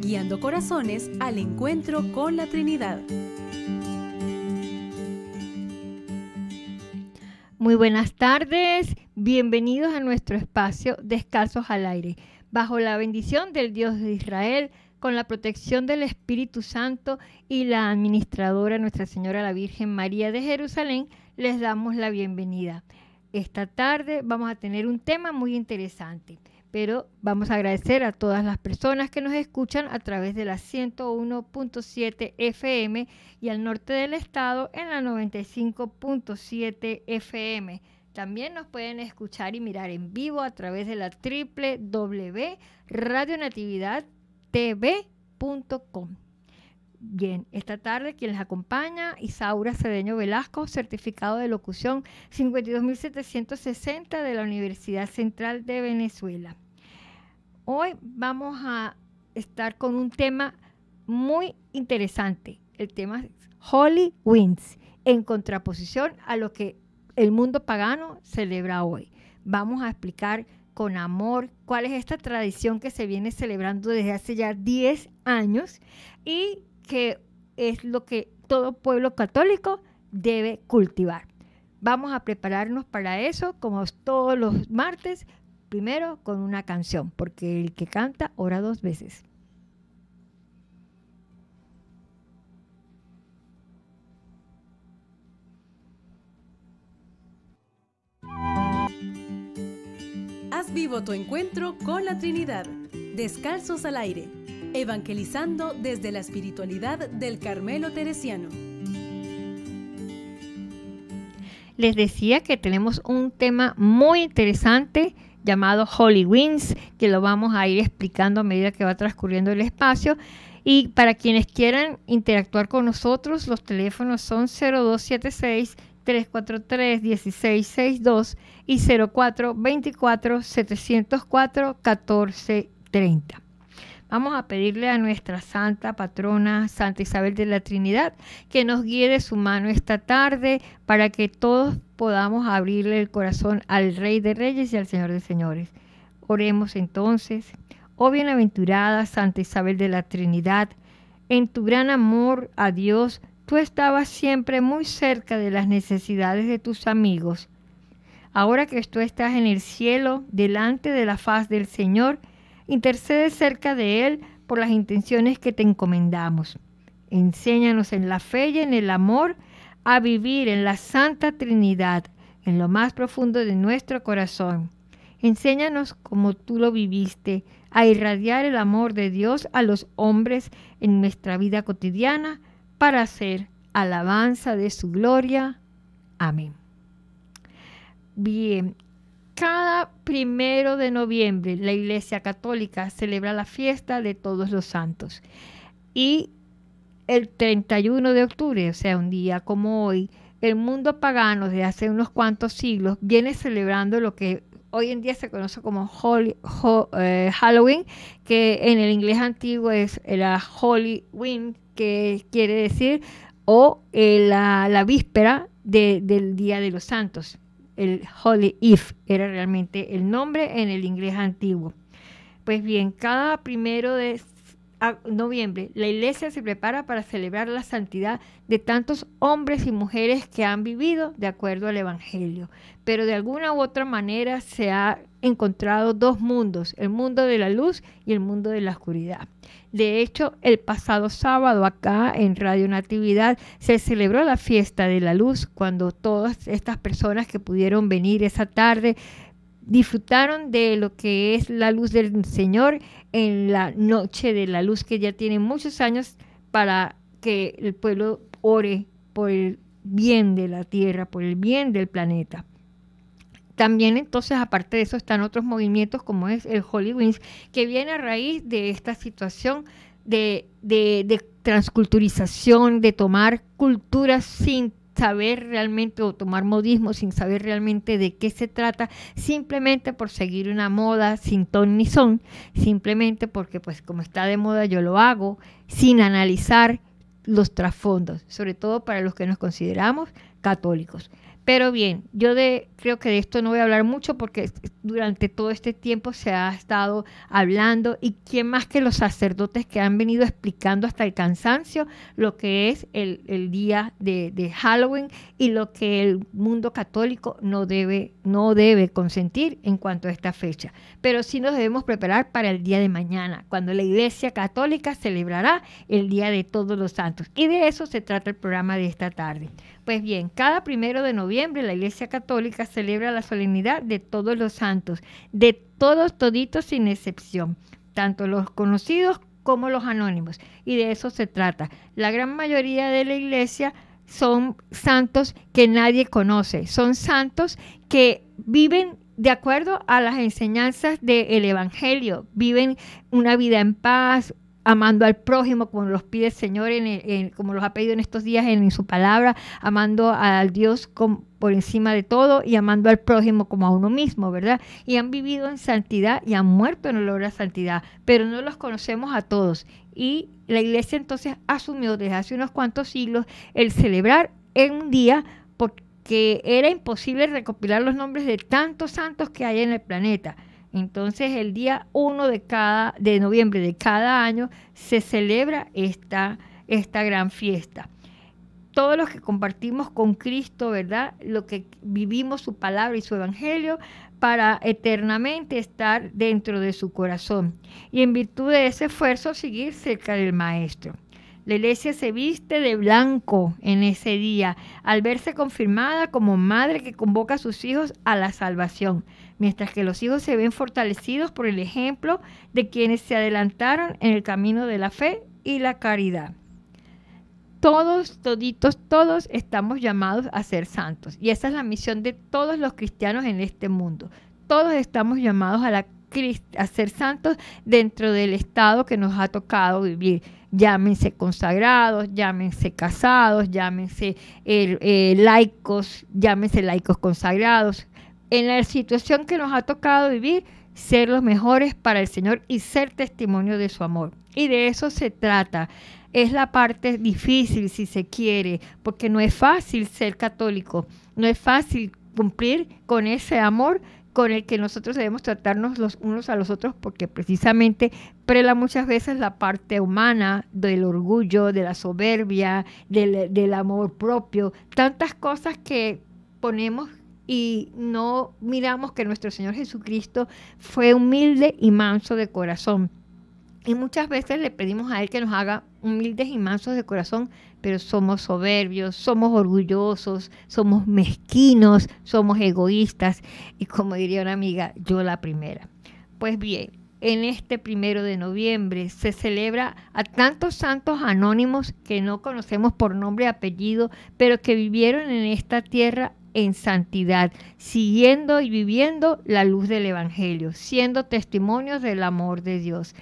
guiando corazones al encuentro con la Trinidad. Muy buenas tardes, bienvenidos a nuestro espacio Descalzos al Aire, bajo la bendición del Dios de Israel, con la protección del Espíritu Santo y la administradora Nuestra Señora la Virgen María de Jerusalén, les damos la bienvenida. Esta tarde vamos a tener un tema muy interesante pero vamos a agradecer a todas las personas que nos escuchan a través de la 101.7 FM y al norte del estado en la 95.7 FM. También nos pueden escuchar y mirar en vivo a través de la www.radionatividadtv.com. Bien, esta tarde quien les acompaña, Isaura Cedeño Velasco, certificado de locución 52760 de la Universidad Central de Venezuela. Hoy vamos a estar con un tema muy interesante, el tema Holy Winds, en contraposición a lo que el mundo pagano celebra hoy. Vamos a explicar con amor cuál es esta tradición que se viene celebrando desde hace ya 10 años y que es lo que todo pueblo católico debe cultivar. Vamos a prepararnos para eso, como todos los martes, primero con una canción, porque el que canta ora dos veces. Haz vivo tu encuentro con la Trinidad. Descalzos al aire. Evangelizando desde la espiritualidad del Carmelo Teresiano. Les decía que tenemos un tema muy interesante llamado Holy Wings, que lo vamos a ir explicando a medida que va transcurriendo el espacio. Y para quienes quieran interactuar con nosotros, los teléfonos son 0276 343 1662 y 0424 704 1430. Vamos a pedirle a nuestra Santa Patrona, Santa Isabel de la Trinidad, que nos guíe de su mano esta tarde para que todos podamos abrirle el corazón al Rey de Reyes y al Señor de Señores. Oremos entonces, oh bienaventurada Santa Isabel de la Trinidad, en tu gran amor a Dios, tú estabas siempre muy cerca de las necesidades de tus amigos. Ahora que tú estás en el cielo, delante de la faz del Señor, Intercede cerca de Él por las intenciones que te encomendamos. Enséñanos en la fe y en el amor a vivir en la Santa Trinidad, en lo más profundo de nuestro corazón. Enséñanos como tú lo viviste, a irradiar el amor de Dios a los hombres en nuestra vida cotidiana para hacer alabanza de su gloria. Amén. Bien, cada primero de noviembre la Iglesia Católica celebra la fiesta de todos los santos. Y el 31 de octubre, o sea, un día como hoy, el mundo pagano de hace unos cuantos siglos viene celebrando lo que hoy en día se conoce como eh, Halloween, que en el inglés antiguo es la Holy Wing, que quiere decir o eh, la, víspera del Día de los Santos el Holy If era realmente el nombre en el inglés antiguo. Pues bien, cada primero de noviembre, la iglesia se prepara para celebrar la santidad de tantos hombres y mujeres que han vivido de acuerdo al Evangelio. Pero de alguna u otra manera se ha encontrado dos mundos, el mundo de la luz y el mundo de la oscuridad. De hecho, el pasado sábado acá en Radio Natividad se celebró la fiesta de la luz cuando todas estas personas que pudieron venir esa tarde disfrutaron de lo que es la luz del Señor en la noche de la luz que ya tiene muchos años para que el pueblo ore por el bien de la tierra, por el bien del planeta. También entonces, aparte de eso, están otros movimientos como es el Hollywood, que viene a raíz de esta situación de, de transculturización, de tomar culturas sin saber realmente o tomar modismo sin saber realmente de qué se trata, simplemente por seguir una moda sin ton ni son, simplemente porque pues como está de moda yo lo hago, sin analizar los trasfondos, sobre todo para los que nos consideramos católicos. Pero bien, yo de, creo que de esto no voy a hablar mucho porque durante todo este tiempo se ha estado hablando y quién más que los sacerdotes que han venido explicando hasta el cansancio lo que es el, día de, de, Halloween y lo que el mundo católico no debe, no debe consentir en cuanto a esta fecha. Pero sí nos debemos preparar para el día de mañana, cuando la Iglesia Católica celebrará el Día de Todos los Santos. Y de eso se trata el programa de esta tarde. Pues bien, cada primero de noviembre la Iglesia Católica celebra la solemnidad de todos los santos, de todos toditos sin excepción, tanto los conocidos como los anónimos. Y de eso se trata. La gran mayoría de la Iglesia son santos que nadie conoce, son santos que viven de acuerdo a las enseñanzas del Evangelio, viven una vida en paz, amando al prójimo, como los pide el Señor, en, como los ha pedido en estos días en, su palabra, amando al Dios por encima de todo y amando al prójimo como a uno mismo, ¿verdad? Y han vivido en santidad y han muerto en olor a santidad, pero no los conocemos a todos. Y la iglesia entonces asumió desde hace unos cuantos siglos el celebrar en un día porque era imposible recopilar los nombres de tantos santos que hay en el planeta entonces el día 1 de, cada, de noviembre de cada año se celebra esta, esta gran fiesta. Todos los que compartimos con Cristo, ¿verdad? Lo que vivimos su palabra y su evangelio para eternamente estar dentro de su corazón y en virtud de ese esfuerzo seguir cerca del Maestro. La iglesia se viste de blanco en ese día al verse confirmada como madre que convoca a sus hijos a la salvación mientras que los hijos se ven fortalecidos por el ejemplo de quienes se adelantaron en el camino de la fe y la caridad. Todos, toditos, todos estamos llamados a ser santos. Y esa es la misión de todos los cristianos en este mundo. Todos estamos llamados a la ser santos dentro del estado que nos ha tocado vivir. Llámense consagrados, llámense casados, llámense eh, laicos, llámense laicos consagrados, en la situación que nos ha tocado vivir, ser los mejores para el Señor y ser testimonio de su amor. Y de eso se trata. Es la parte difícil, si se quiere, porque no es fácil ser católico, no es fácil cumplir con ese amor con el que nosotros debemos tratarnos los unos a los otros, porque precisamente prela muchas veces la parte humana del orgullo, de la soberbia, del, del amor propio, tantas cosas que ponemos y no miramos que nuestro Señor Jesucristo fue humilde y manso de corazón. Y muchas veces le pedimos a Él que nos haga humildes y mansos de corazón, pero somos soberbios, somos orgullosos, somos mezquinos, somos egoístas y como diría una amiga, yo la primera. Pues bien, en este primero de noviembre se celebra a tantos santos anónimos que no conocemos por nombre y apellido, pero que vivieron en esta tierra en santidad, siguiendo y viviendo la luz del Evangelio, siendo testimonios del amor de Dios.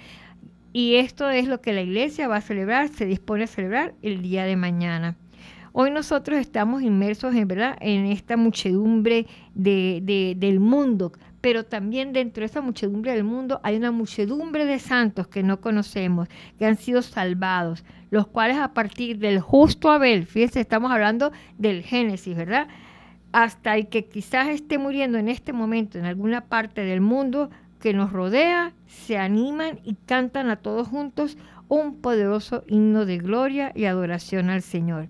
Y esto es lo que la iglesia va a celebrar, se dispone a celebrar el día de mañana. Hoy nosotros estamos inmersos en, ¿verdad? en esta muchedumbre de, del mundo, pero también dentro de esa muchedumbre del mundo hay una muchedumbre de santos que no conocemos, que han sido salvados, los cuales a partir del justo Abel, fíjense, estamos hablando del Génesis, ¿verdad? hasta el que quizás esté muriendo en este momento en alguna parte del mundo que nos rodea, se animan y cantan a todos juntos un poderoso himno de gloria y adoración al Señor.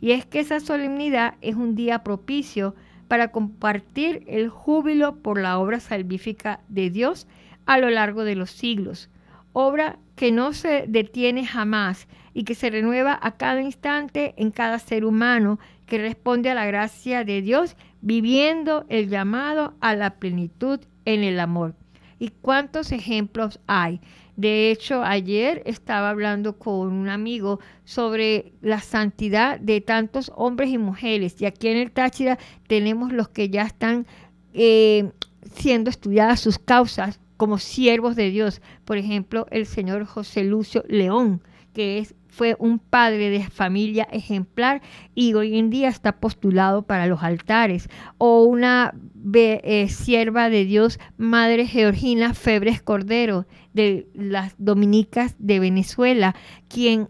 Y es que esa solemnidad es un día propicio para compartir el júbilo por la obra salvífica de Dios a lo largo de los siglos, obra que no se detiene jamás y que se renueva a cada instante en cada ser humano que responde a la gracia de Dios, viviendo el llamado a la plenitud en el amor. ¿Y cuántos ejemplos hay? De hecho, ayer estaba hablando con un amigo sobre la santidad de tantos hombres y mujeres. Y aquí en el Táchira tenemos los que ya están eh, siendo estudiadas sus causas como siervos de Dios. Por ejemplo, el señor José Lucio León, que es fue un padre de familia ejemplar y hoy en día está postulado para los altares. O una eh, sierva de Dios, Madre Georgina Febres Cordero, de las Dominicas de Venezuela, quien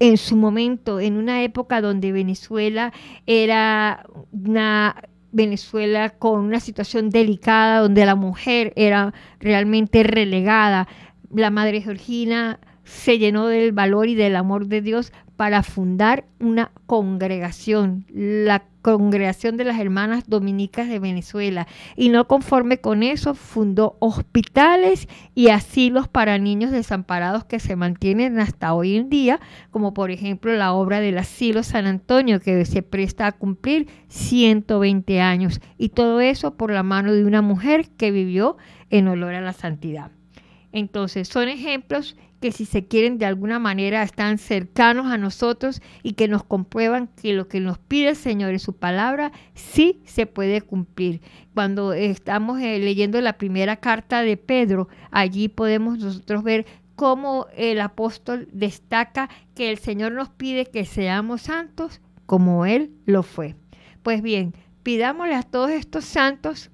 en su momento, en una época donde Venezuela era una Venezuela con una situación delicada, donde la mujer era realmente relegada, la Madre Georgina se llenó del valor y del amor de Dios para fundar una congregación, la congregación de las hermanas dominicas de Venezuela. Y no conforme con eso, fundó hospitales y asilos para niños desamparados que se mantienen hasta hoy en día, como por ejemplo la obra del asilo San Antonio, que se presta a cumplir 120 años. Y todo eso por la mano de una mujer que vivió en olor a la santidad. Entonces, son ejemplos que si se quieren de alguna manera están cercanos a nosotros y que nos comprueban que lo que nos pide el Señor en su palabra sí se puede cumplir. Cuando estamos eh, leyendo la primera carta de Pedro, allí podemos nosotros ver cómo el apóstol destaca que el Señor nos pide que seamos santos como Él lo fue. Pues bien, pidámosle a todos estos santos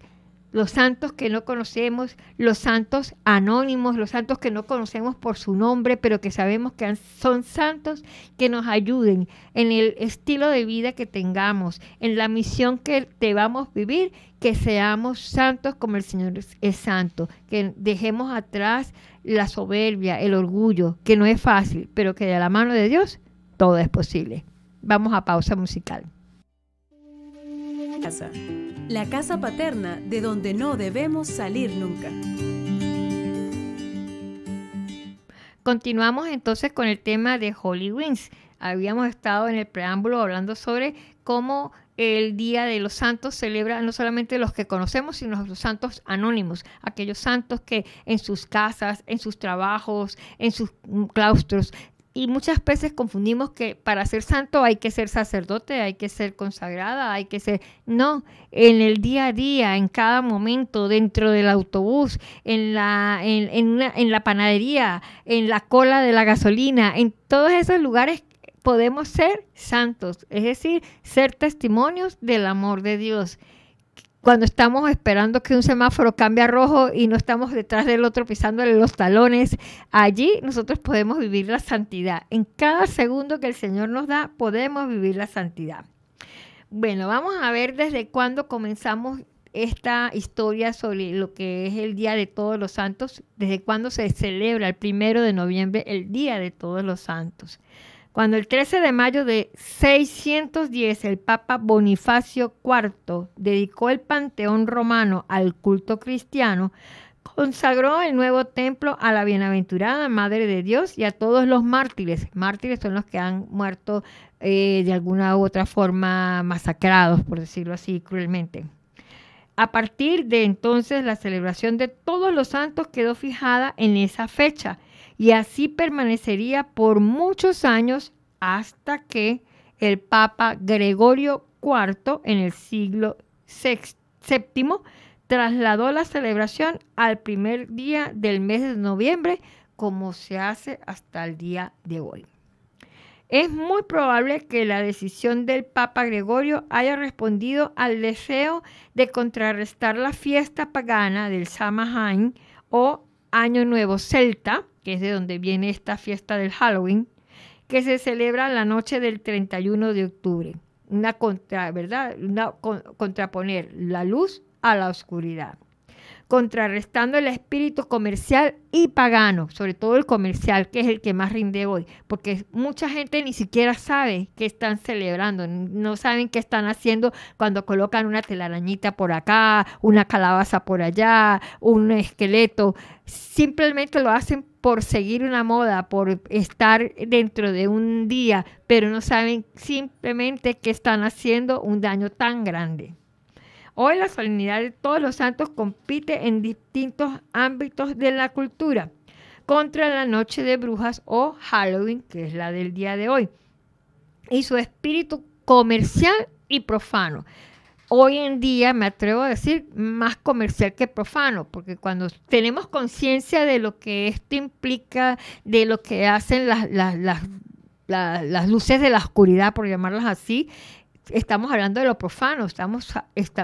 los santos que no conocemos, los santos anónimos, los santos que no conocemos por su nombre, pero que sabemos que son santos que nos ayuden en el estilo de vida que tengamos, en la misión que debamos vivir, que seamos santos como el Señor es santo, que dejemos atrás la soberbia, el orgullo, que no es fácil, pero que de la mano de Dios todo es posible. Vamos a pausa musical la casa paterna de donde no debemos salir nunca. Continuamos entonces con el tema de Holy Habíamos estado en el preámbulo hablando sobre cómo el Día de los Santos celebra no solamente los que conocemos, sino los santos anónimos, aquellos santos que en sus casas, en sus trabajos, en sus claustros y muchas veces confundimos que para ser santo hay que ser sacerdote, hay que ser consagrada, hay que ser... No, en el día a día, en cada momento, dentro del autobús, en la, en, en la panadería, en la cola de la gasolina, en todos esos lugares podemos ser santos, es decir, ser testimonios del amor de Dios cuando estamos esperando que un semáforo cambie a rojo y no estamos detrás del otro pisándole los talones, allí nosotros podemos vivir la santidad. En cada segundo que el Señor nos da, podemos vivir la santidad. Bueno, vamos a ver desde cuándo comenzamos esta historia sobre lo que es el Día de Todos los Santos, desde cuándo se celebra el primero de noviembre el Día de Todos los Santos cuando el 13 de mayo de 610 el Papa Bonifacio IV dedicó el Panteón romano al culto cristiano, consagró el nuevo templo a la bienaventurada Madre de Dios y a todos los mártires. Mártires son los que han muerto eh, de alguna u otra forma masacrados, por decirlo así, cruelmente. A partir de entonces la celebración de todos los santos quedó fijada en esa fecha y así permanecería por muchos años hasta que el Papa Gregorio IV en el siglo VII trasladó la celebración al primer día del mes de noviembre como se hace hasta el día de hoy. Es muy probable que la decisión del Papa Gregorio haya respondido al deseo de contrarrestar la fiesta pagana del Samhain o Año Nuevo Celta, que es de donde viene esta fiesta del Halloween, que se celebra la noche del 31 de octubre. Una contra, ¿verdad? Una contraponer la luz a la oscuridad, contrarrestando el espíritu comercial y pagano, sobre todo el comercial, que es el que más rinde hoy, porque mucha gente ni siquiera sabe qué están celebrando, no saben qué están haciendo cuando colocan una telarañita por acá, una calabaza por allá, un esqueleto, simplemente lo hacen por seguir una moda, por estar dentro de un día, pero no saben simplemente que están haciendo un daño tan grande. Hoy la solemnidad de todos los santos compite en distintos ámbitos de la cultura contra la noche de brujas o Halloween, que es la del día de hoy, y su espíritu comercial y profano, hoy en día, me atrevo a decir, más comercial que profano, porque cuando tenemos conciencia de lo que esto implica, de lo que hacen las, las, las, luces de la oscuridad, por llamarlas así, estamos hablando de lo profano, estamos,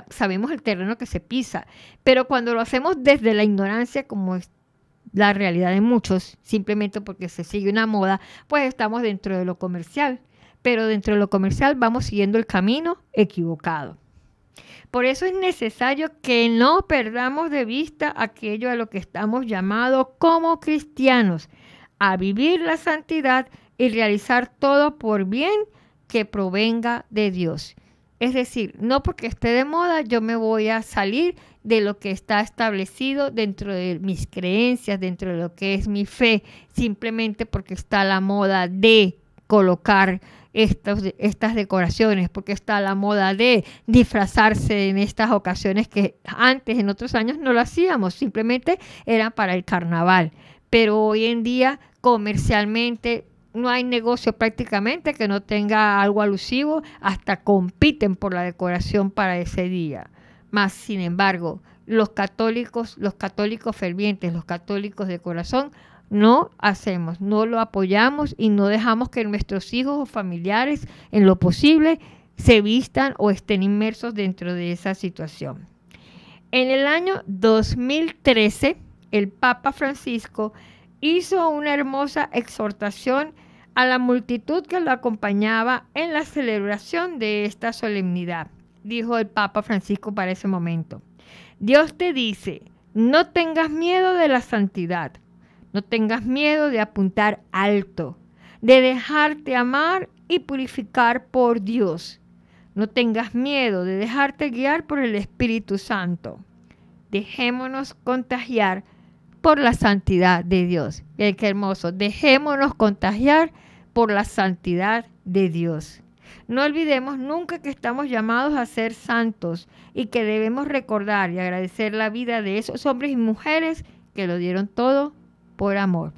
sabemos el terreno que se pisa, pero cuando lo hacemos desde la ignorancia, como es la realidad de muchos, simplemente porque se sigue una moda, pues estamos dentro de lo comercial, pero dentro de lo comercial vamos siguiendo el camino equivocado. Por eso es necesario que no perdamos de vista aquello a lo que estamos llamados como cristianos, a vivir la santidad y realizar todo por bien que provenga de Dios. Es decir, no porque esté de moda yo me voy a salir de lo que está establecido dentro de mis creencias, dentro de lo que es mi fe, simplemente porque está la moda de colocar estas decoraciones, porque está la moda de disfrazarse en estas ocasiones que antes, en otros años, no lo hacíamos, simplemente era para el carnaval. Pero hoy en día, comercialmente, no hay negocio prácticamente que no tenga algo alusivo, hasta compiten por la decoración para ese día. Más, sin embargo, los católicos, los católicos fervientes, los católicos de corazón, no hacemos, no lo apoyamos y no dejamos que nuestros hijos o familiares en lo posible se vistan o estén inmersos dentro de esa situación. En el año 2013, el Papa Francisco hizo una hermosa exhortación a la multitud que lo acompañaba en la celebración de esta solemnidad, dijo el Papa Francisco para ese momento. Dios te dice, no tengas miedo de la santidad no tengas miedo de apuntar alto, de dejarte amar y purificar por Dios. No tengas miedo de dejarte guiar por el Espíritu Santo. Dejémonos contagiar por la santidad de Dios. El qué hermoso, dejémonos contagiar por la santidad de Dios. No olvidemos nunca que estamos llamados a ser santos y que debemos recordar y agradecer la vida de esos hombres y mujeres que lo dieron todo por amor.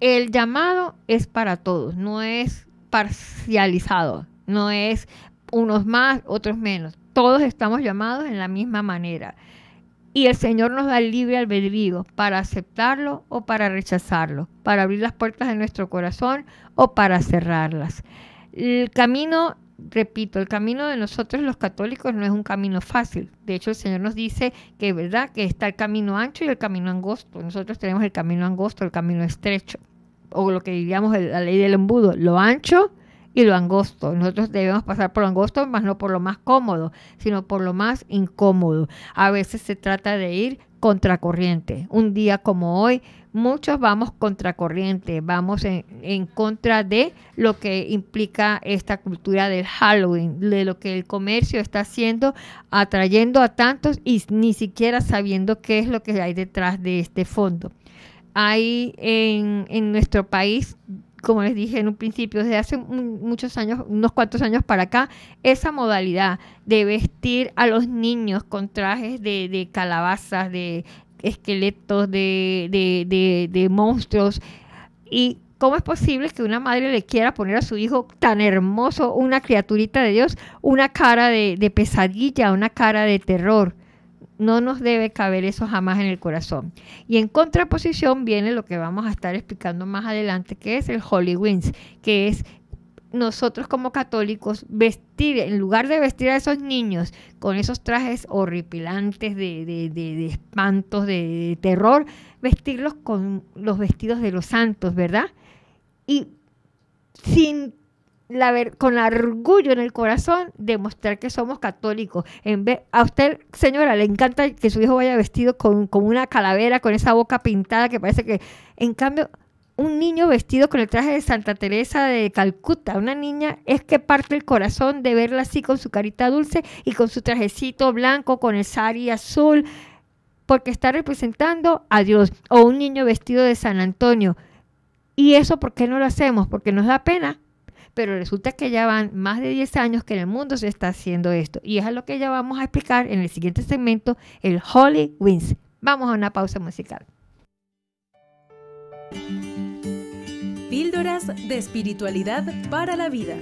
El llamado es para todos, no es parcializado, no es unos más, otros menos. Todos estamos llamados en la misma manera. Y el Señor nos da el libre albedrío para aceptarlo o para rechazarlo, para abrir las puertas de nuestro corazón o para cerrarlas. El camino repito, el camino de nosotros los católicos no es un camino fácil. De hecho, el Señor nos dice que verdad que está el camino ancho y el camino angosto. Nosotros tenemos el camino angosto, el camino estrecho, o lo que diríamos la ley del embudo, lo ancho y lo angosto. Nosotros debemos pasar por lo angosto, más no por lo más cómodo, sino por lo más incómodo. A veces se trata de ir contracorriente. Un día como hoy, muchos vamos contracorriente, vamos en, contra de lo que implica esta cultura del Halloween, de lo que el comercio está haciendo, atrayendo a tantos y ni siquiera sabiendo qué es lo que hay detrás de este fondo. Hay en, en nuestro país como les dije en un principio, desde hace muchos años, unos cuantos años para acá, esa modalidad de vestir a los niños con trajes de, calabazas, de esqueletos, de, monstruos. ¿Y cómo es posible que una madre le quiera poner a su hijo tan hermoso, una criaturita de Dios, una cara de pesadilla, una cara de terror? no nos debe caber eso jamás en el corazón. Y en contraposición viene lo que vamos a estar explicando más adelante, que es el Holy Wings, que es nosotros como católicos vestir, en lugar de vestir a esos niños con esos trajes horripilantes de, espantos, de, terror, vestirlos con los vestidos de los santos, ¿verdad? Y sin con orgullo en el corazón demostrar que somos católicos. En a usted, señora, le encanta que su hijo vaya vestido con, con una calavera, con esa boca pintada que parece que, en cambio, un niño vestido con el traje de Santa Teresa de Calcuta, una niña, es que parte el corazón de verla así con su carita dulce y con su trajecito blanco, con el sari azul, porque está representando a Dios, o un niño vestido de San Antonio. Y eso, ¿por qué no lo hacemos? Porque nos da pena pero resulta que ya van más de 10 años que en el mundo se está haciendo esto. Y es a lo que ya vamos a explicar en el siguiente segmento, el Holy Wings. Vamos a una pausa musical. Píldoras de espiritualidad para la vida.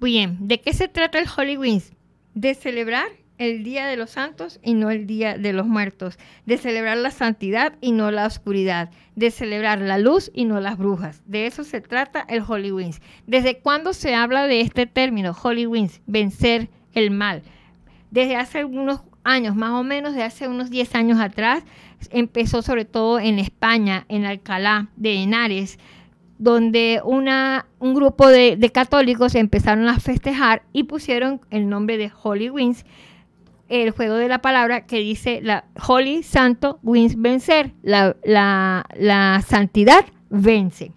Bien, ¿de qué se trata el Holy Wings? De celebrar el día de los santos y no el día de los muertos, de celebrar la santidad y no la oscuridad, de celebrar la luz y no las brujas. De eso se trata el Holy ¿Desde cuándo se habla de este término, Holy vencer el mal? Desde hace algunos años, más o menos de hace unos 10 años atrás, empezó sobre todo en España, en Alcalá de Henares, donde un grupo de, de católicos empezaron a festejar y pusieron el nombre de Holy el juego de la palabra que dice la Holy Santo wins vencer, la, la, santidad vence.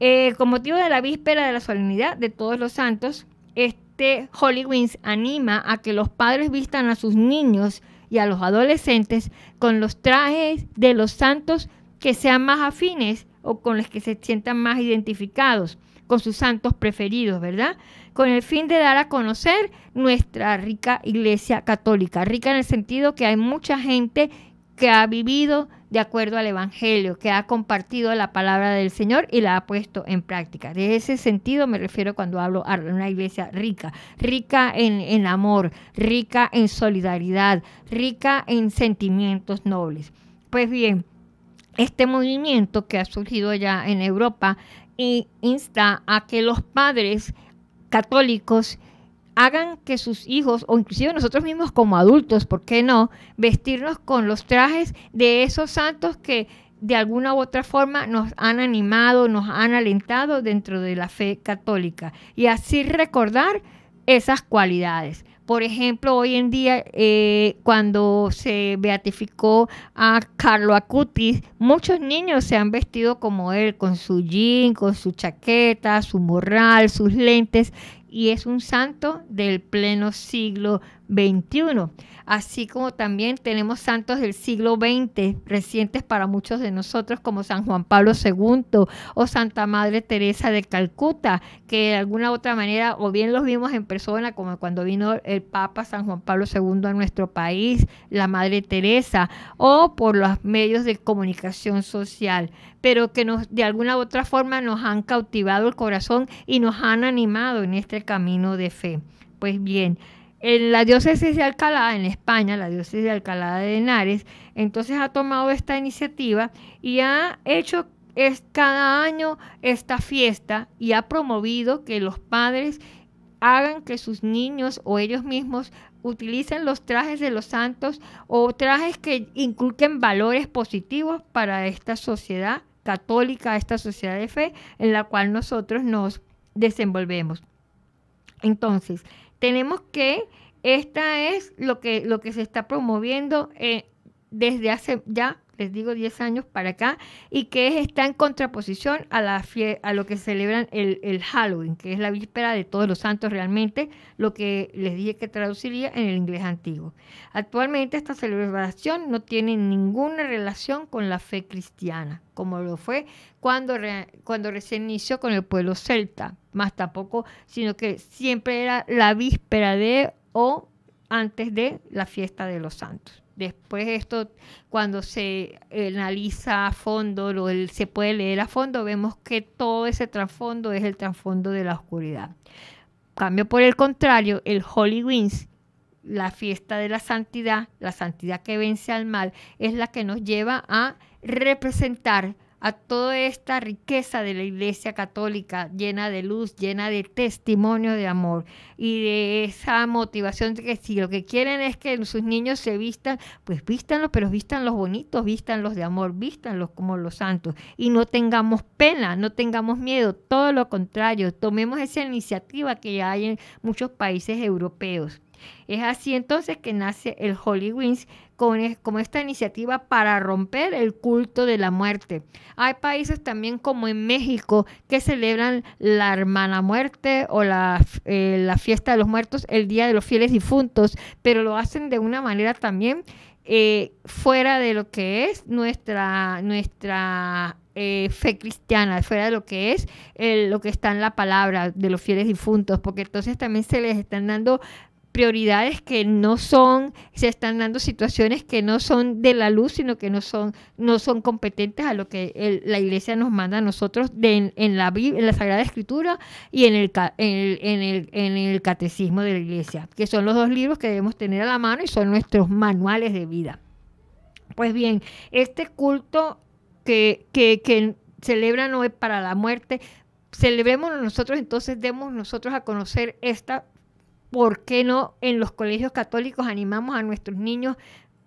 Eh, con motivo de la víspera de la solemnidad de todos los santos, este Holy Wins anima a que los padres vistan a sus niños y a los adolescentes con los trajes de los santos que sean más afines o con los que se sientan más identificados con sus santos preferidos, ¿verdad? Con el fin de dar a conocer nuestra rica iglesia católica, rica en el sentido que hay mucha gente que ha vivido de acuerdo al Evangelio, que ha compartido la palabra del Señor y la ha puesto en práctica. De ese sentido me refiero cuando hablo a una iglesia rica, rica en, en amor, rica en solidaridad, rica en sentimientos nobles. Pues bien, este movimiento que ha surgido ya en Europa insta a que los padres católicos hagan que sus hijos, o inclusive nosotros mismos como adultos, ¿por qué no?, vestirnos con los trajes de esos santos que de alguna u otra forma nos han animado, nos han alentado dentro de la fe católica y así recordar esas cualidades. Por ejemplo, hoy en día, eh, cuando se beatificó a Carlo Acutis, muchos niños se han vestido como él, con su jean, con su chaqueta, su morral, sus lentes, y es un santo del pleno siglo 21. Así como también tenemos santos del siglo XX recientes para muchos de nosotros, como San Juan Pablo II o Santa Madre Teresa de Calcuta, que de alguna u otra manera o bien los vimos en persona, como cuando vino el Papa San Juan Pablo II a nuestro país, la Madre Teresa, o por los medios de comunicación social, pero que de alguna u otra forma nos han cautivado el corazón y nos han animado en este camino de fe. Pues bien, en la diócesis de Alcalá, en España, la diócesis de Alcalá de Henares, entonces ha tomado esta iniciativa y ha hecho cada año esta fiesta y ha promovido que los padres hagan que sus niños o ellos mismos utilicen los trajes de los santos o trajes que inculquen valores positivos para esta sociedad católica, esta sociedad de fe en la cual nosotros nos desenvolvemos. Entonces, tenemos que, esta es lo que, lo que se está promoviendo eh, desde hace ya, les digo, 10 años para acá, y que está en contraposición a, la a lo que celebran el, el, Halloween, que es la víspera de todos los santos realmente, lo que les dije que traduciría en el inglés antiguo. Actualmente esta celebración no tiene ninguna relación con la fe cristiana, como lo fue cuando, cuando recién inició con el pueblo celta más tampoco, sino que siempre era la víspera de o antes de la fiesta de los santos. Después esto, cuando se analiza a fondo, lo, se puede leer a fondo, vemos que todo ese trasfondo es el trasfondo de la oscuridad. Cambio por el contrario, el Holy la fiesta de la santidad, la santidad que vence al mal, es la que nos lleva a representar a toda esta riqueza de la Iglesia Católica, llena de luz, llena de testimonio de amor y de esa motivación de que si lo que quieren es que sus niños se vistan, pues vístanlos, pero vístanlos bonitos, vístanlos de amor, vístanlos como los santos y no tengamos pena, no tengamos miedo, todo lo contrario, tomemos esa iniciativa que ya hay en muchos países europeos. Es así entonces que nace el Holy con, como esta iniciativa para romper el culto de la muerte. Hay países también como en México que celebran la hermana muerte o la, eh, la fiesta de los muertos, el Día de los Fieles Difuntos, pero lo hacen de una manera también eh, fuera de lo que es nuestra, nuestra eh, fe cristiana, fuera de lo que es lo que está en la palabra de los fieles difuntos, porque entonces también se les están dando prioridades que no son, se están dando situaciones que no son de la luz, sino que no son, no son competentes a lo que la iglesia nos manda a nosotros en, la, en la Sagrada Escritura y en el, en el, en, el, Catecismo de la iglesia, que son los dos libros que debemos tener a la mano y son nuestros manuales de vida. Pues bien, este culto que, que, que celebra no es para la muerte, celebremos nosotros, entonces demos nosotros a conocer esta ¿por qué no en los colegios católicos animamos a nuestros niños?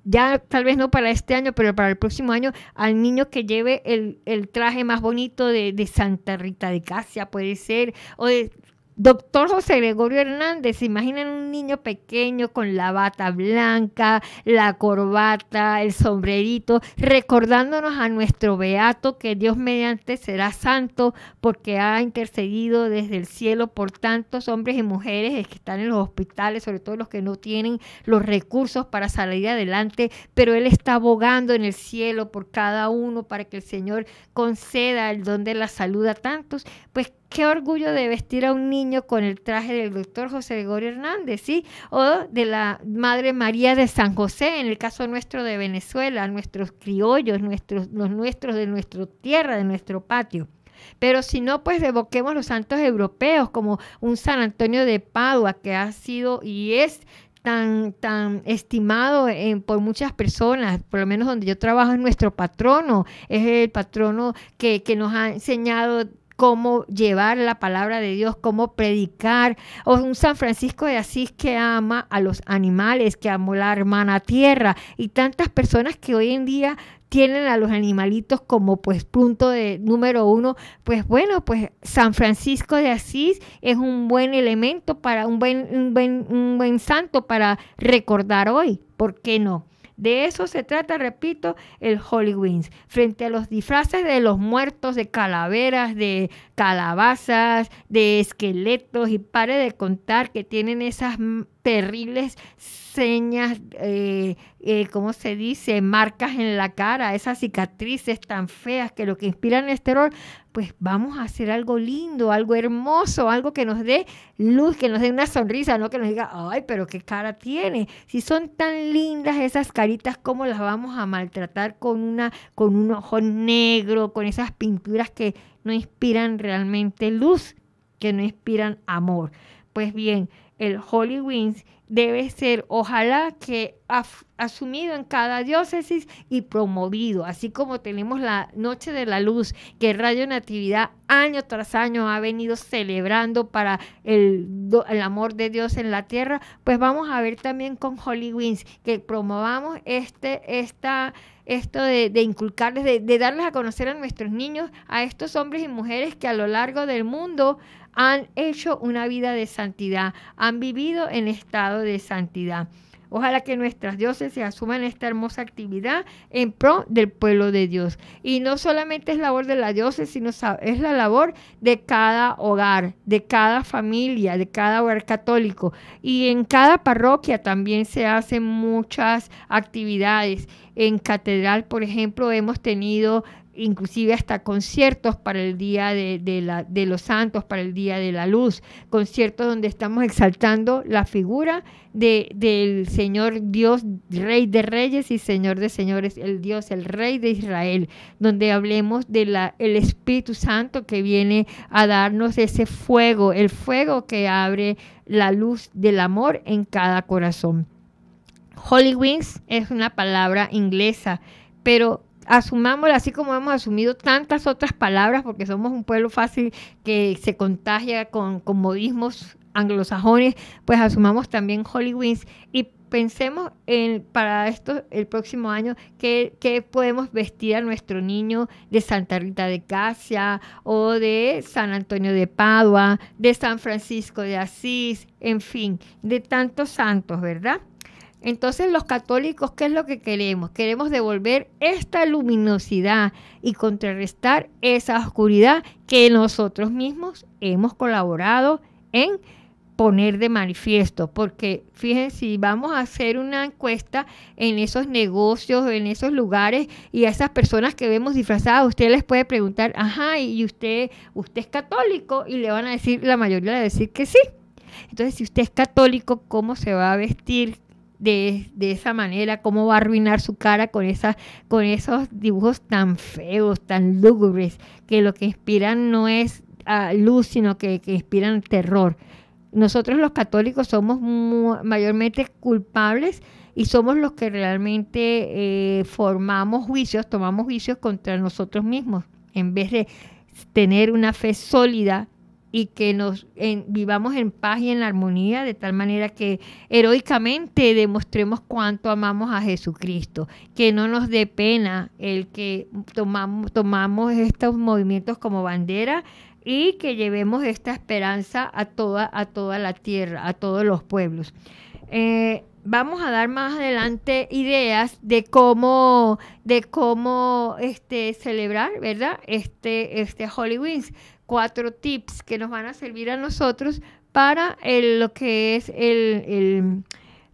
Ya tal vez no para este año, pero para el próximo año, al niño que lleve el, traje más bonito de, de Santa Rita de Casia, puede ser, o de Doctor José Gregorio Hernández, imaginen un niño pequeño con la bata blanca, la corbata, el sombrerito, recordándonos a nuestro beato que Dios mediante será santo porque ha intercedido desde el cielo por tantos hombres y mujeres que están en los hospitales, sobre todo los que no tienen los recursos para salir adelante, pero Él está abogando en el cielo por cada uno para que el Señor conceda el don de la salud a tantos, pues qué orgullo de vestir a un niño con el traje del doctor José Gregorio Hernández, ¿sí? O de la Madre María de San José, en el caso nuestro de Venezuela, nuestros criollos, nuestros, los nuestros de nuestra tierra, de nuestro patio. Pero si no, pues devoquemos los santos europeos, como un San Antonio de Padua, que ha sido y es tan, tan estimado eh, por muchas personas, por lo menos donde yo trabajo es nuestro patrono, es el patrono que, que nos ha enseñado cómo llevar la palabra de Dios, cómo predicar, o un San Francisco de Asís que ama a los animales, que amó la hermana tierra, y tantas personas que hoy en día tienen a los animalitos como pues punto de número uno, pues bueno, pues San Francisco de Asís es un buen elemento para un buen, un buen, un buen santo para recordar hoy, ¿por qué no? De eso se trata, repito, el Holy Frente a los disfraces de los muertos, de calaveras, de calabazas, de esqueletos, y pare de contar que tienen esas terribles señas, eh, eh, ¿cómo se dice? Marcas en la cara, esas cicatrices tan feas que lo que inspiran es terror pues vamos a hacer algo lindo, algo hermoso, algo que nos dé luz, que nos dé una sonrisa, no que nos diga, ay, pero qué cara tiene. Si son tan lindas esas caritas, ¿cómo las vamos a maltratar con, una, con un ojo negro, con esas pinturas que no inspiran realmente luz, que no inspiran amor? Pues bien, el Holy Wings debe ser, ojalá que asumido en cada diócesis y promovido, así como tenemos la Noche de la Luz, que Radio Natividad año tras año ha venido celebrando para el, amor de Dios en la tierra, pues vamos a ver también con Holy Wings que promovamos este, esta, esto de, inculcarles, de, de darles a conocer a nuestros niños, a estos hombres y mujeres que a lo largo del mundo han hecho una vida de santidad, han vivido en estado de santidad. Ojalá que nuestras se asuman esta hermosa actividad en pro del pueblo de Dios. Y no solamente es labor de la diócesis, sino es la labor de cada hogar, de cada familia, de cada hogar católico. Y en cada parroquia también se hacen muchas actividades. En catedral, por ejemplo, hemos tenido inclusive hasta conciertos para el Día de, los Santos, para el Día de la Luz, conciertos donde estamos exaltando la figura de, del Señor Dios, Rey de Reyes y Señor de Señores, el Dios, el Rey de Israel, donde hablemos del Espíritu Santo que viene a darnos ese fuego, el fuego que abre la luz del amor en cada corazón. Holy Wings es una palabra inglesa, pero asumámoslo así como hemos asumido tantas otras palabras, porque somos un pueblo fácil que se contagia con modismos anglosajones, pues asumamos también Holy y pensemos en, para esto el próximo año qué podemos vestir a nuestro niño de Santa Rita de Casia o de San Antonio de Padua, de San Francisco de Asís, en fin, de tantos santos, ¿verdad? Entonces los católicos, ¿qué es lo que queremos? Queremos devolver esta luminosidad y contrarrestar esa oscuridad que nosotros mismos hemos colaborado en poner de manifiesto, porque fíjense, si vamos a hacer una encuesta en esos negocios, en esos lugares y a esas personas que vemos disfrazadas, usted les puede preguntar, ajá, y usted, usted es católico, y le van a decir, la mayoría le va a decir que sí. Entonces, si usted es católico, ¿cómo se va a vestir? de, esa manera, cómo va a arruinar su cara con, con esos dibujos tan feos, tan lúgubres, que lo que inspiran no es ah, luz, sino que, inspiran terror. Nosotros los católicos somos mayormente culpables y somos los que realmente eh, formamos juicios, tomamos juicios contra nosotros mismos, en vez de tener una fe sólida y que nos vivamos en paz y en armonía, de tal manera que heroicamente demostremos cuánto amamos a Jesucristo, que no nos dé pena el que tomamos, estos movimientos como bandera y que llevemos esta esperanza a toda, a toda la tierra, a todos los pueblos. Eh, vamos a dar más adelante ideas de cómo, de cómo este, celebrar, ¿verdad? Este, este Halloween cuatro tips que nos van a servir a nosotros para lo que es el,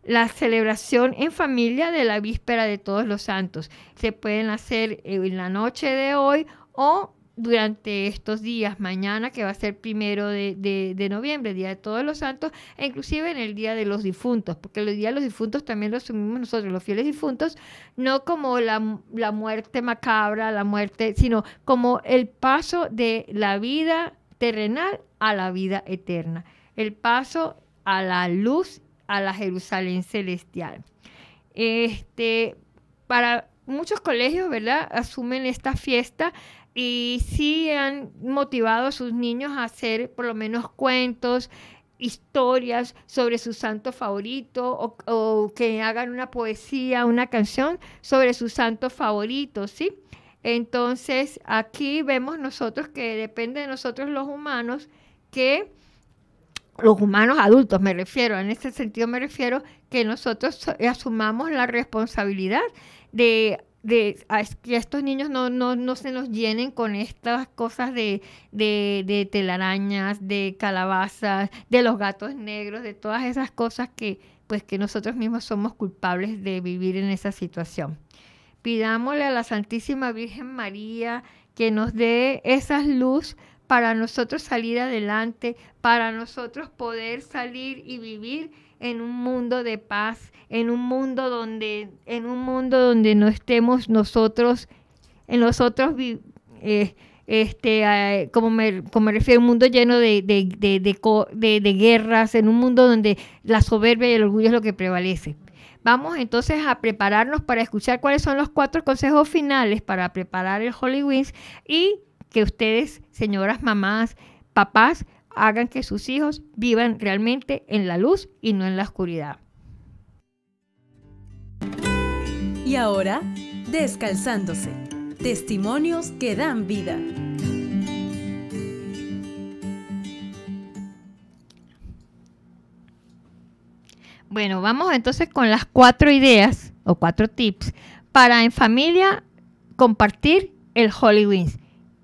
la celebración en familia de la víspera de todos los santos. Se pueden hacer en la noche de hoy o durante estos días, mañana que va a ser primero de, de, noviembre, Día de Todos los Santos, e inclusive en el Día de los Difuntos, porque el Día de los Difuntos también lo asumimos nosotros, los fieles difuntos, no como la, muerte macabra, la muerte, sino como el paso de la vida terrenal a la vida eterna, el paso a la luz, a la Jerusalén celestial. Este, para muchos colegios, ¿verdad? Asumen esta fiesta y sí han motivado a sus niños a hacer por lo menos cuentos, historias sobre su santo favorito o, que hagan una poesía, una canción sobre su santo favorito, ¿sí? Entonces, aquí vemos nosotros que depende de nosotros los humanos que los humanos adultos me refiero, en este sentido me refiero que nosotros asumamos la responsabilidad de de que estos niños no, no, se nos llenen con estas cosas de, de, telarañas, de calabazas, de los gatos negros, de todas esas cosas que pues que nosotros mismos somos culpables de vivir en esa situación. Pidámosle a la Santísima Virgen María que nos dé esas luz para nosotros salir adelante, para nosotros poder salir y vivir en un mundo de paz, en un mundo donde, en un mundo donde no estemos nosotros, en nosotros otros, eh, este, como, me, refiero, un mundo lleno de, de, guerras, en un mundo donde la soberbia y el orgullo es lo que prevalece. Vamos entonces a prepararnos para escuchar cuáles son los cuatro consejos finales para preparar el Holy y que ustedes, señoras, mamás, papás, hagan que sus hijos vivan realmente en la luz y no en la oscuridad. Y ahora, descalzándose, testimonios que dan vida. Bueno, vamos entonces con las cuatro ideas o cuatro tips para en familia compartir el Halloween.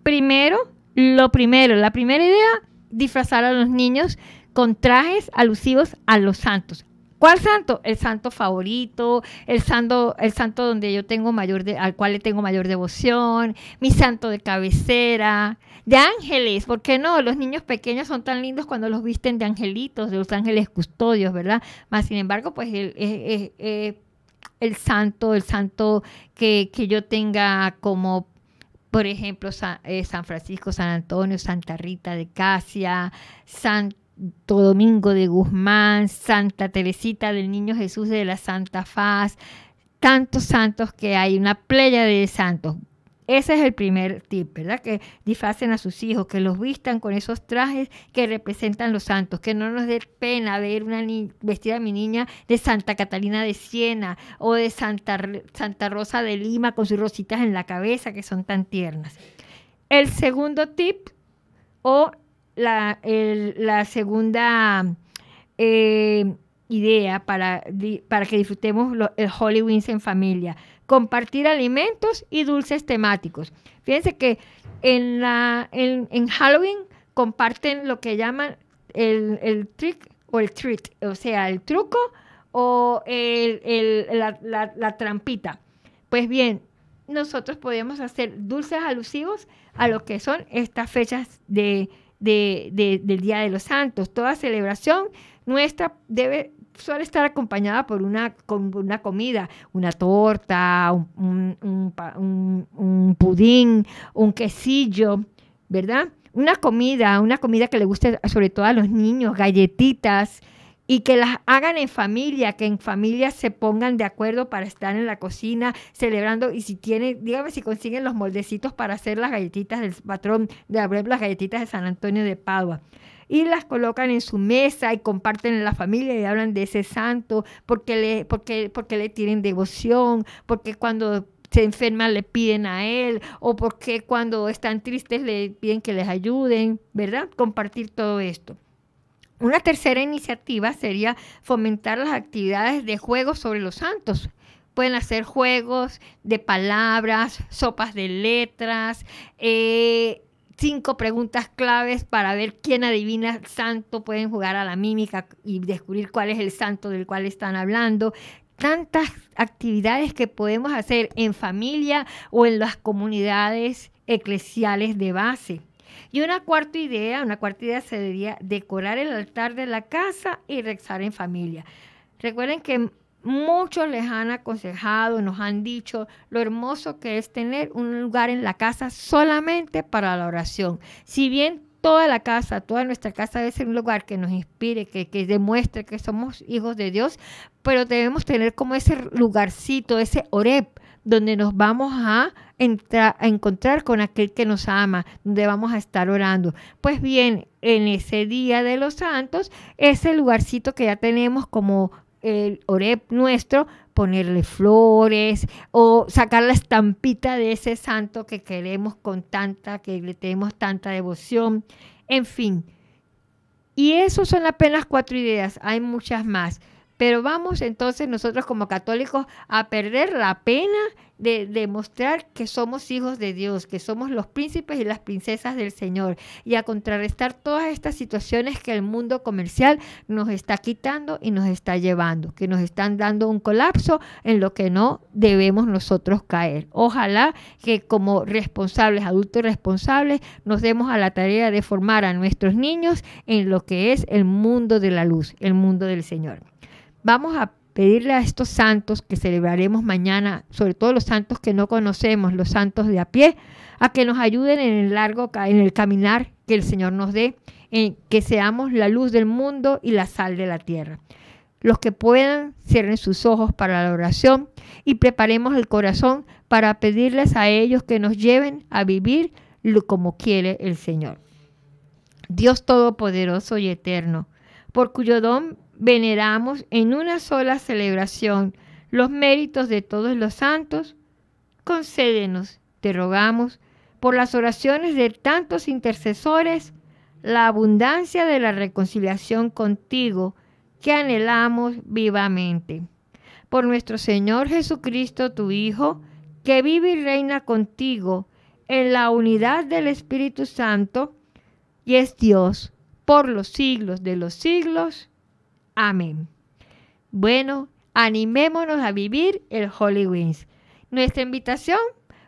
Primero, lo primero, la primera idea disfrazar a los niños con trajes alusivos a los santos. ¿Cuál santo? El santo favorito, el santo, el santo donde yo tengo mayor de, al cual le tengo mayor devoción, mi santo de cabecera, de ángeles, ¿por qué no? Los niños pequeños son tan lindos cuando los visten de angelitos, de los ángeles custodios, ¿verdad? Más sin embargo, pues el, el, eh, eh, eh, el santo, el santo que, que yo tenga como por ejemplo, eh, San, Francisco, San Antonio, Santa Rita de Casia, Santo Domingo de Guzmán, Santa Teresita del Niño Jesús de la Santa Faz, tantos santos que hay, una playa de santos. Ese es el primer tip, ¿verdad? Que disfracen a sus hijos, que los vistan con esos trajes que representan los santos, que no nos dé pena ver una vestida mi niña de Santa Catalina de Siena o de Santa, Santa Rosa de Lima con sus rositas en la cabeza que son tan tiernas. El segundo tip o la, segunda eh, idea para, que disfrutemos el Halloween en familia compartir alimentos y dulces temáticos. Fíjense que en, la, en, Halloween comparten lo que llaman el, trick o el treat, o sea, el truco o el, la, trampita. Pues bien, nosotros podemos hacer dulces alusivos a lo que son estas fechas de, de, del Día de los Santos. Toda celebración nuestra debe suele estar acompañada por una, una comida, una torta, un, pudín, un quesillo, ¿verdad? Una comida, una comida que le guste sobre todo a los niños, galletitas, y que las hagan en familia, que en familia se pongan de acuerdo para estar en la cocina celebrando y si tienen, dígame si consiguen los moldecitos para hacer las galletitas del patrón, de abrir las galletitas de San Antonio de Padua y las colocan en su mesa y comparten en la familia y hablan de ese santo porque le, porque, porque le tienen devoción, porque cuando se enferman le piden a él o porque cuando están tristes le piden que les ayuden, ¿verdad? Compartir todo esto. Una tercera iniciativa sería fomentar las actividades de juegos sobre los santos. Pueden hacer juegos de palabras, sopas de letras, eh, cinco preguntas claves para ver quién adivina santo, pueden jugar a la mímica y descubrir cuál es el santo del cual están hablando. Tantas actividades que podemos hacer en familia o en las comunidades eclesiales de base. Y una cuarta idea, una cuarta idea sería decorar el altar de la casa y rezar en familia. Recuerden que Muchos les han aconsejado, nos han dicho lo hermoso que es tener un lugar en la casa solamente para la oración. Si bien toda la casa, toda nuestra casa debe ser un lugar que nos inspire, que, demuestre que somos hijos de Dios, pero debemos tener como ese lugarcito, ese oreb, donde nos vamos a, a encontrar con aquel que nos ama, donde vamos a estar orando. Pues bien, en ese día de los santos, ese lugarcito que ya tenemos como el nuestro, ponerle flores o sacar la estampita de ese santo que queremos con tanta, que le tenemos tanta devoción, en fin. Y eso son apenas cuatro ideas, hay muchas más. Pero vamos entonces nosotros como católicos a perder la pena de demostrar que somos hijos de Dios, que somos los príncipes y las princesas del Señor, y a contrarrestar todas estas situaciones que el mundo comercial nos está quitando y nos está llevando, que nos están dando un colapso en lo que no debemos nosotros caer. Ojalá que como responsables, adultos responsables, nos demos a la tarea de formar a nuestros niños en lo que es el mundo de la luz, el mundo del Señor vamos a pedirle a estos santos que celebraremos mañana, sobre todo los santos que no conocemos, los santos de a pie, a que nos ayuden en el largo en el caminar que el Señor nos dé, en que seamos la luz del mundo y la sal de la tierra. Los que puedan cierren sus ojos para la oración y preparemos el corazón para pedirles a ellos que nos lleven a vivir como quiere el Señor. Dios todopoderoso y eterno, por cuyo don veneramos en una sola celebración los méritos de todos los santos, concédenos, te rogamos, por las oraciones de tantos intercesores, la abundancia de la reconciliación contigo que anhelamos vivamente. Por nuestro Señor Jesucristo, tu Hijo, que vive y reina contigo en la unidad del Espíritu Santo, y es Dios por los siglos de los siglos. Amén. Bueno, animémonos a vivir el Holy Nuestra invitación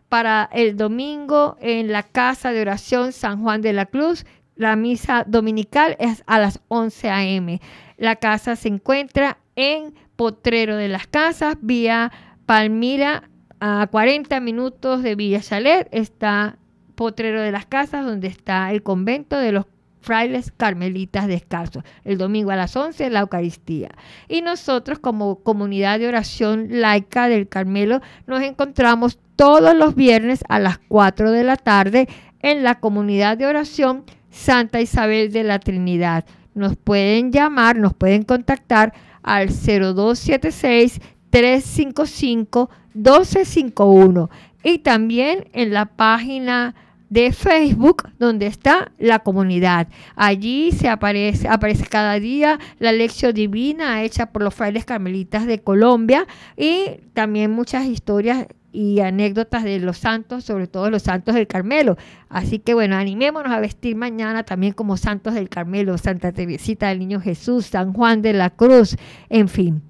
para el domingo en la Casa de Oración San Juan de la Cruz, la misa dominical es a las 11 a.m. La casa se encuentra en Potrero de las Casas, vía Palmira, a 40 minutos de Villa Chalet. Está Potrero de las Casas, donde está el convento de los frailes carmelitas descalzos. El domingo a las 11 la Eucaristía. Y nosotros como comunidad de oración laica del Carmelo nos encontramos todos los viernes a las 4 de la tarde en la comunidad de oración Santa Isabel de la Trinidad. Nos pueden llamar, nos pueden contactar al 0276 355 1251 y también en la página de Facebook donde está la comunidad. Allí se aparece, aparece cada día la lección divina hecha por los frailes carmelitas de Colombia y también muchas historias y anécdotas de los santos, sobre todo los santos del Carmelo. Así que bueno, animémonos a vestir mañana también como santos del Carmelo, Santa Teresita del Niño Jesús, San Juan de la Cruz, en fin.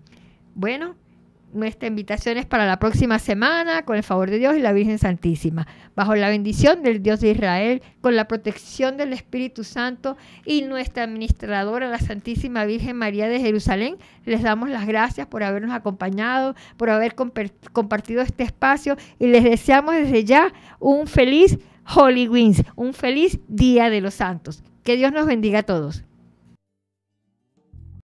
Bueno, nuestra invitación es para la próxima semana, con el favor de Dios y la Virgen Santísima, bajo la bendición del Dios de Israel, con la protección del Espíritu Santo y nuestra administradora, la Santísima Virgen María de Jerusalén. Les damos las gracias por habernos acompañado, por haber compartido este espacio y les deseamos desde ya un feliz Holy un feliz Día de los Santos. Que Dios nos bendiga a todos.